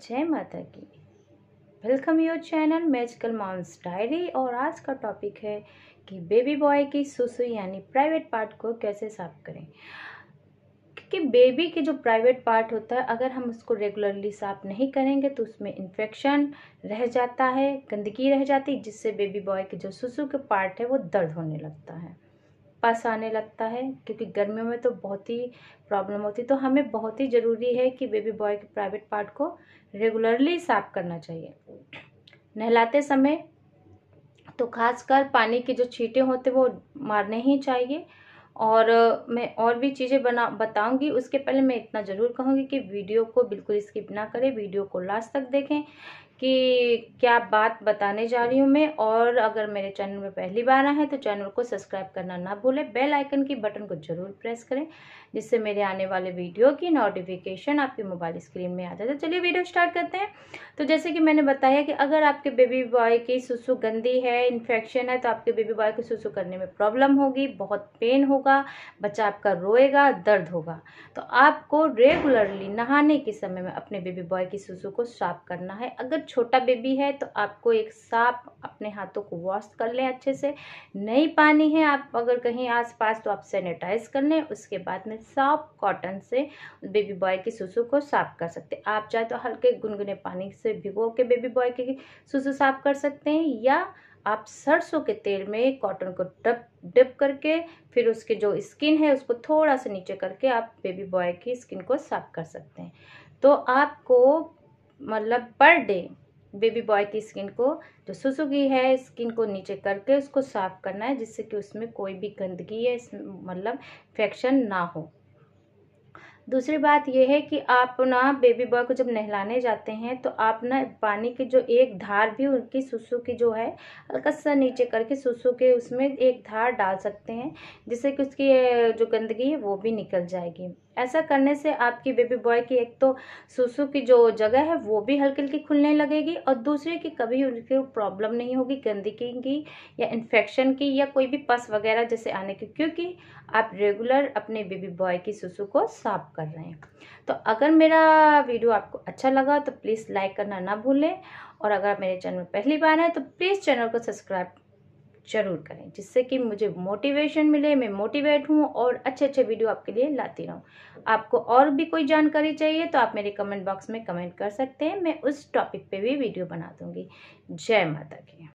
जय माता की welcome your channel magical moms diary और आज का टॉपिक है कि बेबी बॉय की सुसु यानी प्राइवेट पार्ट को कैसे साफ करें क्योंकि बेबी के जो प्राइवेट पार्ट होता है अगर हम उसको रेगुलरली साफ नहीं करेंगे तो उसमें इन्फेक्शन रह जाता है गंदगी रह जाती है जिससे बेबी बॉय के जो सुसु के पार्ट है वो दर्द होने लगता है पास आने लगता है क्योंकि गर्मियों में तो बहुत ही प्रॉब्लम होती है तो हमें बहुत ही ज़रूरी है कि बेबी बॉय के प्राइवेट पार्ट को रेगुलरली साफ करना चाहिए नहलाते समय तो खासकर पानी के जो छींटे होते वो मारने ही चाहिए और मैं और भी चीज़ें बना बताऊंगी उसके पहले मैं इतना ज़रूर कहूंगी कि वीडियो को बिल्कुल स्किप ना करें वीडियो को लास्ट तक देखें कि क्या बात बताने जा रही हूँ मैं और अगर मेरे चैनल में पहली बार आए हैं तो चैनल को सब्सक्राइब करना ना भूलें बेल आइकन की बटन को ज़रूर प्रेस करें जिससे मेरे आने वाले वीडियो की नोटिफिकेशन आपके मोबाइल स्क्रीन में आ जाए तो चलिए वीडियो स्टार्ट करते हैं तो जैसे कि मैंने बताया कि अगर आपके बेबी बॉय की सुसु गंदी है इन्फेक्शन है तो आपके बेबी बॉय को सुसु करने में प्रॉब्लम होगी बहुत पेन होगा बच्चा आपका रोएगा दर्द होगा तो आपको रेगुलरली नहाने के समय में अपने बेबी बॉय की सुसु को साफ करना है अगर छोटा बेबी है तो आपको एक साफ अपने हाथों को वॉश कर लें अच्छे से नहीं पानी है आप अगर कहीं आसपास तो आप सैनिटाइज कर लें उसके बाद में साफ कॉटन से बेबी बॉय की सुसु को साफ कर सकते हैं आप चाहे तो हल्के गुनगुने पानी से भिगो के बेबी बॉय की सुसु साफ कर सकते हैं या आप सरसों के तेल में कॉटन को डप डिप करके फिर उसके जो स्किन है उसको थोड़ा सा नीचे करके आप बेबी बॉय की स्किन को साफ कर सकते हैं तो आपको मतलब पर डे बेबी बॉय की स्किन को जो सुसुगी है स्किन को नीचे करके उसको साफ़ करना है जिससे कि उसमें कोई भी गंदगी या मतलब इन्फेक्शन ना हो दूसरी बात यह है कि आप ना बेबी बॉय को जब नहलाने जाते हैं तो आप ना पानी की जो एक धार भी उनकी सुसु की जो है हल्का सा नीचे करके सुसु के उसमें एक धार डाल सकते हैं जिससे कि उसकी जो गंदगी है वो भी निकल जाएगी ऐसा करने से आपकी बेबी बॉय की एक तो सुसु की जो जगह है वो भी हल्की हल्की खुलने लगेगी और दूसरे की कभी उनकी प्रॉब्लम नहीं होगी गंदगी की या इन्फेक्शन की या कोई भी पस वगैरह जैसे आने की क्योंकि आप रेगुलर अपने बेबी बॉय की सुसु को साफ कर रहे हैं तो अगर मेरा वीडियो आपको अच्छा लगा तो प्लीज़ लाइक करना ना भूलें और अगर आप मेरे चैनल पहली बार हैं तो प्लीज़ चैनल को सब्सक्राइब ज़रूर करें जिससे कि मुझे मोटिवेशन मिले मैं मोटिवेट हूँ और अच्छे अच्छे वीडियो आपके लिए लाती रहूँ आपको और भी कोई जानकारी चाहिए तो आप मेरे कमेंट बॉक्स में कमेंट कर सकते हैं मैं उस टॉपिक पे भी वीडियो बना दूँगी जय माता की